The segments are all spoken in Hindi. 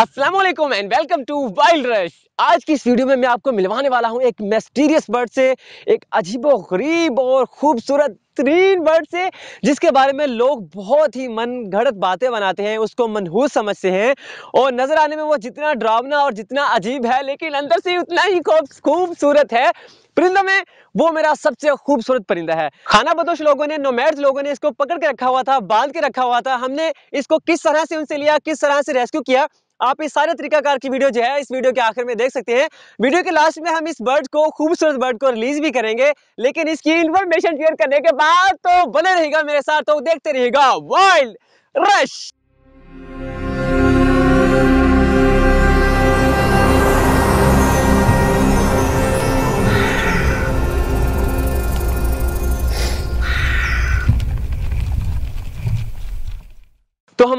Aslam and welcome to wild rush आज की इस वीडियो में मैं आपको मिलवाने वाला हूँ एक मेस्टीरियस बर्ड से एक अजीबो गरीब और खूबसूरत तरीन बर्ड से जिसके बारे में लोग बहुत ही मन घड़त बातें बनाते हैं उसको मनहूस समझते हैं और नज़र आने में वो जितना ड्रावना और जितना अजीब है लेकिन अंदर से उतना ही खूबसूरत है परिंदा में वो मेरा सबसे खूबसूरत परिंदा है खाना बदोश लोगों ने नोमैड लोगों ने इसको पकड़ के रखा हुआ था बांध के रखा हुआ था हमने इसको किस तरह से उनसे लिया किस तरह से रेस्क्यू किया आप इस सारे तरीकाकार की वीडियो जो है इस वीडियो के आखिर में देख सकते हैं वीडियो के लास्ट में हम इस बर्ड को खूबसूरत बर्ड को रिलीज भी करेंगे लेकिन इसकी इन्फॉर्मेशन शेयर करने के बाद तो बने रहेगा मेरे साथ तो देखते रहेगा वर्ल्ड रश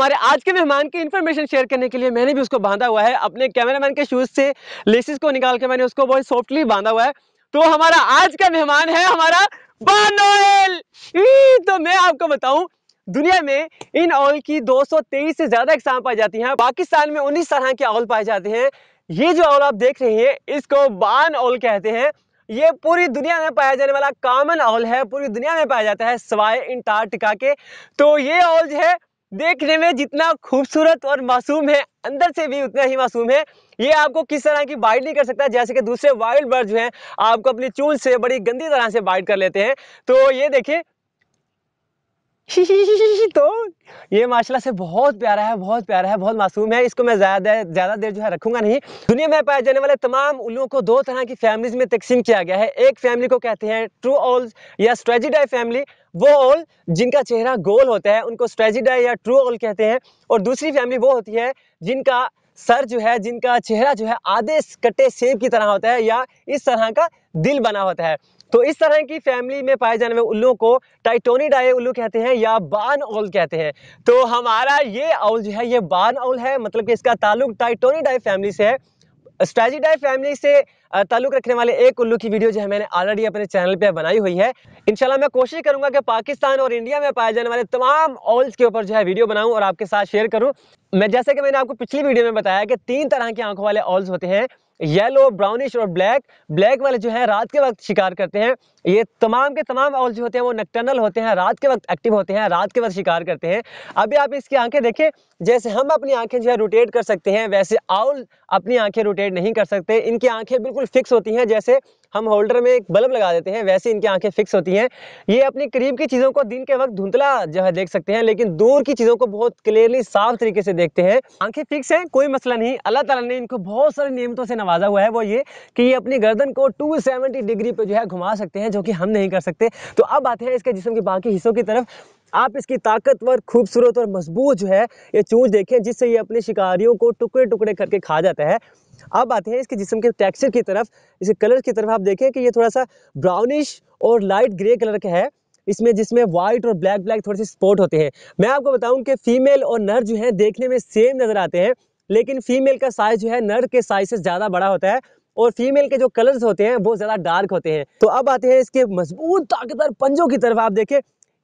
हमारे आज के मेहमान की इन्फॉर्मेशन शेयर करने के लिए मैंने भी उसको बांधा हुआ है अपने कैमरामैन के शूज से लेसिस को निकाल के मैंने उसको बहुत सॉफ्टली बांधा हुआ है तो हमारा आज का मेहमान है हमारा बानोएल तो मैं आपको बताऊं दुनिया में इन ऑल की 223 से ज्यादा एग्जाम पाई जाती हैं पाकिस्तान में उन्नीस तरह के ऑल पाए जाते हैं ये जो ऑल आप देख रहे हैं इसको बान ऑल कहते हैं ये पूरी दुनिया में पाया जाने वाला कॉमन ऑल है पूरी दुनिया में पाया जाता है सवाए इंटार्टिका के तो ये ऑल जो है देखने में जितना खूबसूरत और मासूम है अंदर से भी उतना ही मासूम है ये आपको किस तरह की बाइट नहीं कर सकता जैसे कि दूसरे वाइल्ड बर्ड जो हैं आपको अपनी चूल से बड़ी गंदी तरह से बाइट कर लेते हैं तो ये देखिए तो ये माशाल्लाह से बहुत प्यारा है बहुत प्यारा है बहुत मासूम है इसको मैं ज़्यादा ज़्यादा देर जो है रखूंगा नहीं दुनिया में पाए जाने वाले तमाम उल्लुओं को दो तरह की फैमिलीज में तकसीम किया गया है एक फैमिली को कहते हैं ट्रू ऑल या स्ट्रेजिडाई फैमिली वो ऑल जिनका चेहरा गोल होता है उनको स्ट्रेजिडाई या ट्रू ऑल कहते हैं और दूसरी फैमिली वो होती है जिनका सर जो है जिनका चेहरा जो है आधे कट्टे सेब की तरह होता है या इस तरह का दिल बना होता है तो इस तरह की फैमिली में पाए जाने वाले उल्लू को टाइटोनिडाए उल्लू कहते हैं या बान ओल कहते हैं तो हमारा ये औल जो है ये बान ओल है मतलब कि इसका ताल्लुक टाइटोनिडाए फैमिली से है स्ट्रेजिडाई फैमिली से ताल्लुक रखने वाले एक उल्लू की वीडियो जो है मैंने ऑलरेडी अपने चैनल पे बनाई हुई है इंशाल्लाह मैं कोशिश करूंगा कि पाकिस्तान और इंडिया में पाए जाने वाले तमाम ऑल्स के ऊपर जो है वीडियो बनाऊं और आपके साथ शेयर करूं मैं जैसे कि मैंने आपको पिछली वीडियो में बताया कि तीन तरह की आंखों वाले ऑल्स होते हैं येलो ब्राउनिश और ब्लैक ब्लैक वाले जो है रात के वक्त शिकार करते हैं ये तमाम के तमाम ऑल जो होते हैं वो नक्टर्नल होते हैं रात के वक्त एक्टिव होते हैं रात के वक्त शिकार करते हैं अभी आप इसकी आंखें देखें जैसे हम अपनी आंखें जो है रोटेट कर सकते हैं वैसे आउल अपनी आंखें रोटेट नहीं कर सकते इनकी आंखें बिल्कुल फिक्स होती हैं जैसे हम होल्डर में एक बल्ब लगा देते हैं वैसे इनकी आंखें फिक्स होती हैं ये अपने करीब की चीज़ों को दिन के वक्त धुंधला जो है देख सकते हैं लेकिन दूर की चीज़ों को बहुत क्लियरली साफ तरीके से देखते हैं आंखें फिक्स हैं कोई मसला नहीं अल्लाह ताला ने इनको बहुत सारी नियमतों से नवाजा हुआ है वो ये कि ये अपनी गर्दन को सेवेंटी डिग्री पे जो है घुमा सकते हैं जो कि हम नहीं कर सकते तो अब आते हैं इसके जिसम के बाकी हिस्सों की तरफ आप इसकी ताकतवर खूबसूरत और मजबूत जो है ये चूज देखें जिससे ये अपने शिकारियों को टुकड़े टुकड़े करके खा जाता है अब आते हैं इसके जिसम के टेक्सचर की तरफ इसके कलर की तरफ आप देखें कि ये थोड़ा सा ब्राउनिश और लाइट ग्रे कलर का है इसमें जिसमें व्हाइट और ब्लैक ब्लैक थोड़े से स्पॉट होते हैं मैं आपको बताऊं कि फीमेल और नर जो है देखने में सेम नज़र आते हैं लेकिन फीमेल का साइज जो है नर के साइज से ज़्यादा बड़ा होता है और फीमेल के जो कलर्स होते हैं वो ज़्यादा डार्क होते हैं तो अब आते हैं इसके मजबूत ताकतवर पंजों की तरफ आप देखें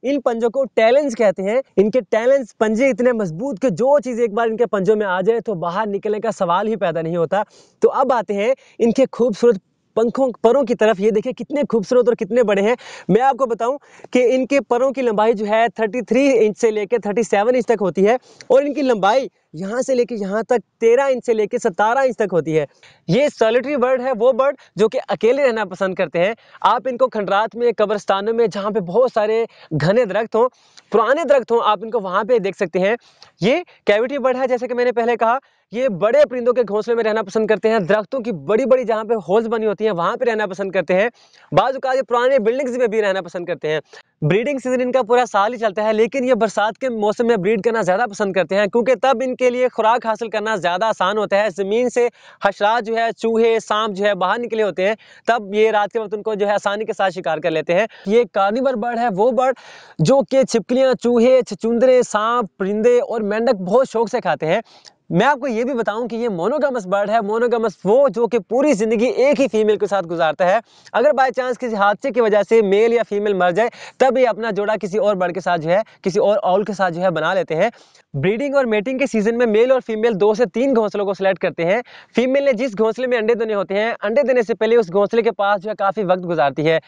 इन पंजों को टैलेंस कहते हैं इनके टैलेंस पंजे इतने मजबूत कि जो चीज़ एक बार इनके पंजों में आ जाए तो बाहर निकलने का सवाल ही पैदा नहीं होता तो अब आते हैं इनके खूबसूरत पंखों परों की तरफ ये देखिए कितने खूबसूरत और कितने बड़े हैं मैं आपको बताऊं कि इनके परों की लंबाई जो है 33 इंच से लेकर 37 इंच तक होती है और इनकी लंबाई यहाँ से लेके यहाँ तक तेरह इंच से लेके सतारह इंच तक होती है ये सॉलिटरी बर्ड है वो बर्ड जो कि अकेले रहना पसंद करते हैं आप इनको खंडरात में कब्रस्तानों में जहाँ पे बहुत सारे घने दरख्त हों पुराने दरख्त हों आप इनको वहाँ पे देख सकते हैं ये कैविटी बर्ड है जैसे कि मैंने पहले कहा ये बड़े परिंदों के घोंसले में रहना पसंद करते हैं दरख्तों की बड़ी बड़ी जहाँ पे होल्स बनी होती हैं वहां पे रहना पसंद करते हैं बाजू का पुराने बिल्डिंग्स में भी रहना पसंद करते हैं ब्रीडिंग सीजन इनका पूरा साल ही चलता है लेकिन ये बरसात के मौसम में ब्रीड करना ज़्यादा पसंद करते हैं क्योंकि तब इनके लिए खुराक हासिल करना ज़्यादा आसान होता है ज़मीन से हशरात जो है चूहे सांप जो है बाहर निकले होते हैं तब ये रात के वक्त उनको जो है आसानी के साथ शिकार कर लेते हैं ये कार्निवर बर्ड है वो बर्ड जो कि छिपकलियाँ चूहे छचुंदरे सांप परिंदे और मेंढक बहुत शौक से खाते हैं मैं आपको ये भी बताऊं कि ये मोनोगामस बर्ड है मोनोगामस वो जो कि पूरी ज़िंदगी एक ही फीमेल के साथ गुजारता है अगर बाई चांस किसी हादसे की वजह से मेल या फीमेल मर जाए तब ये अपना जोड़ा किसी और बर्ड के साथ जो है किसी और ऑल के साथ जो है बना लेते हैं ब्रीडिंग और मेटिंग के सीजन में मेल और फीमेल दो से तीन घोंसलों को सिलेक्ट करते हैं फीमेल ने जिस घोंसले में अंडे देने होते हैं अंडे देने से पहले उस घोंसले के पास जो है काफ़ी वक्त गुजारती है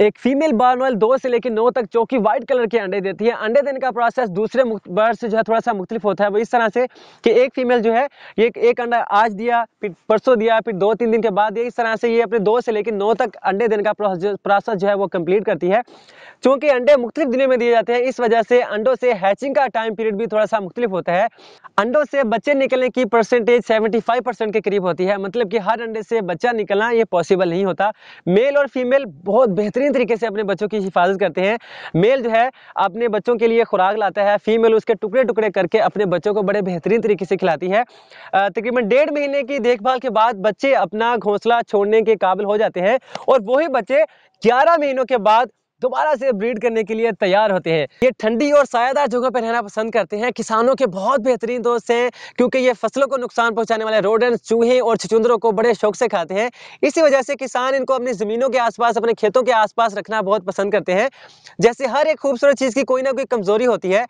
एक फीमेल वाल दो से लेकर नौ तक चौकी व्हाइट कलर के अंडे देती है अंडे देने का प्रोसेस दूसरे बर्ड से जो है थोड़ा सा मुख्तलिफ होता है वो इस तरह से कि एक फीमेल जो है ये एक अंडा आज दिया फिर परसों दिया फिर दो तीन दिन के बाद इस तरह से ये अपने दो से लेकर नौ तक अंडे देने का प्रोसेस जो है वो कंप्लीट करती है चूंकि अंडे मुख्तलिफ दिनों में दिए जाते हैं इस वजह से अंडों से हैचिंग का टाइम पीरियड भी थोड़ा सा मुख्तलिफ होता है अंडों से बच्चे निकलने की परसेंटेज 75 परसेंट के करीब होती है मतलब कि हर अंडे से बच्चा निकलना ये पॉसिबल नहीं होता मेल और फीमेल बहुत बेहतरीन तरीके से अपने बच्चों की हिफाजत करते हैं मेल जो है अपने बच्चों के लिए खुराक लाता है फीमेल उसके टुकड़े टुकड़े करके अपने बच्चों को बड़े बेहतरीन तरीके से खिलाती है तकरीबन डेढ़ महीने की देखभाल के बाद बच्चे अपना घोंसला छोड़ने के काबिल हो जाते हैं और वही बच्चे 11 महीनों के बाद दोबारा से ब्रीड करने के लिए तैयार होते हैं ये ठंडी और सायादार जगहों पर रहना पसंद करते हैं किसानों के बहुत बेहतरीन दोस्त हैं क्योंकि ये फसलों को नुकसान पहुंचाने वाले रोडन चूहे और छचुंदरों को बड़े शौक से खाते हैं इसी वजह से किसान इनको अपनी ज़मीनों के आसपास अपने खेतों के आसपास रखना बहुत पसंद करते हैं जैसे हर एक खूबसूरत चीज़ की कोई ना कोई कमज़ोरी होती है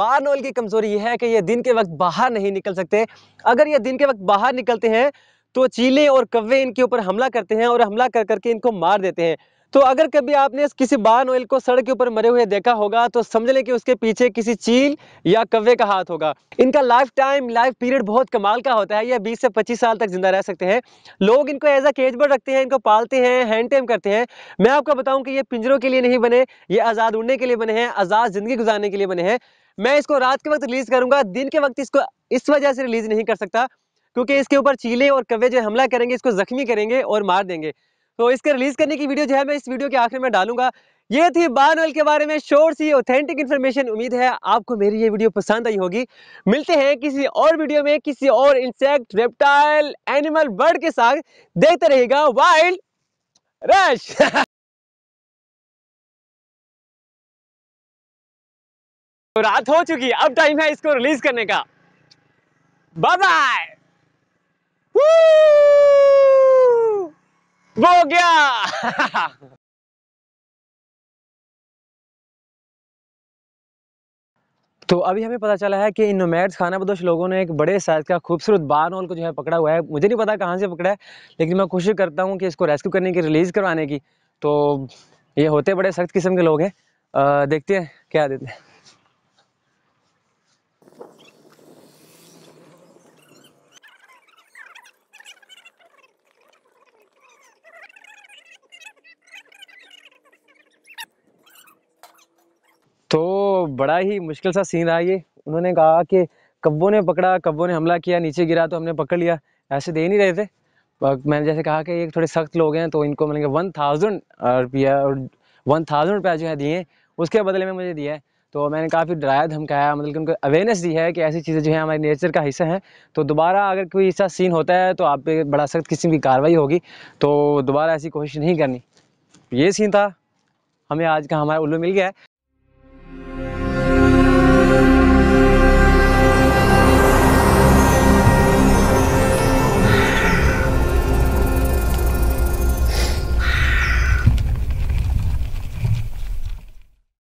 बारनोल की कमज़ोरी यह है कि ये दिन के वक्त बाहर नहीं निकल सकते अगर ये दिन के वक्त बाहर निकलते हैं तो चीले और कव्वे इनके ऊपर हमला करते हैं और हमला कर करके इनको मार देते हैं तो अगर कभी आपने किसी बान ऑयल को सड़क के ऊपर मरे हुए देखा होगा तो समझ लें कि उसके पीछे किसी चील या कव्वे का हाथ होगा इनका लाइफ टाइम लाइफ पीरियड बहुत कमाल का होता है यह 20 से 25 साल तक जिंदा रह सकते हैं लोग इनको एज अ केज बर्ड रखते हैं इनको पालते हैं हैंड टेम करते हैं मैं आपको बताऊं कि ये पिंजरों के लिए नहीं बने ये आज़ाद उड़ने के लिए बने हैं आज़ाद ज़िंदगी गुजारने के लिए बने हैं मैं इसको रात के वक्त रिलीज़ करूंगा दिन के वक्त इसको इस वजह से रिलीज़ नहीं कर सकता क्योंकि इसके ऊपर चीले और कव्वे जो हमला करेंगे इसको जख्मी करेंगे और मार देंगे तो इसके रिलीज करने की वीडियो जो है मैं इस वीडियो के आखिर में डालूंगा ये थी बानवेल के बारे में शोर सी ऑथेंटिक इन्फॉर्मेशन उम्मीद है आपको मेरी ये वीडियो पसंद आई होगी मिलते हैं किसी और वीडियो में किसी और इंसेक्ट रेप्टाइल एनिमल बर्ड के साथ देखते रहेगा वाइल्ड रश तो रात हो चुकी है अब टाइम है इसको रिलीज करने का बाय बाय वो गया तो अभी हमें पता चला है कि इन नोमैड्स खाना बदोश लोगों ने एक बड़े साइज का खूबसूरत बान नॉल को जो है पकड़ा हुआ है मुझे नहीं पता कहाँ से पकड़ा है लेकिन मैं कोशिश करता हूँ कि इसको रेस्क्यू करने की रिलीज़ करवाने की तो ये होते बड़े सख्त किस्म के लोग हैं देखते हैं क्या देते हैं बड़ा ही मुश्किल सा सीन रहा ये उन्होंने कहा कि कब्बों ने पकड़ा कब्बों ने हमला किया नीचे गिरा तो हमने पकड़ लिया ऐसे दे नहीं रहे थे मैंने जैसे कहा कि ये थोड़े सख्त लोग हैं तो इनको मैंने वन थाउजेंड रुपया और वन थाउजेंड रुपया जो है दिए उसके बदले में मुझे दिया है तो मैंने काफ़ी डराया धमकाया मतलब कि उनको अवेयरनेस दी है कि ऐसी चीज़ें जो है हमारे नेचर का हिस्सा हैं तो दोबारा अगर कोई ऐसा सीन होता है तो आप पे बड़ा सख्त किस्म की कार्रवाई होगी तो दोबारा ऐसी कोशिश नहीं करनी ये सीन था हमें आज का हमारा उल्लू मिल गया है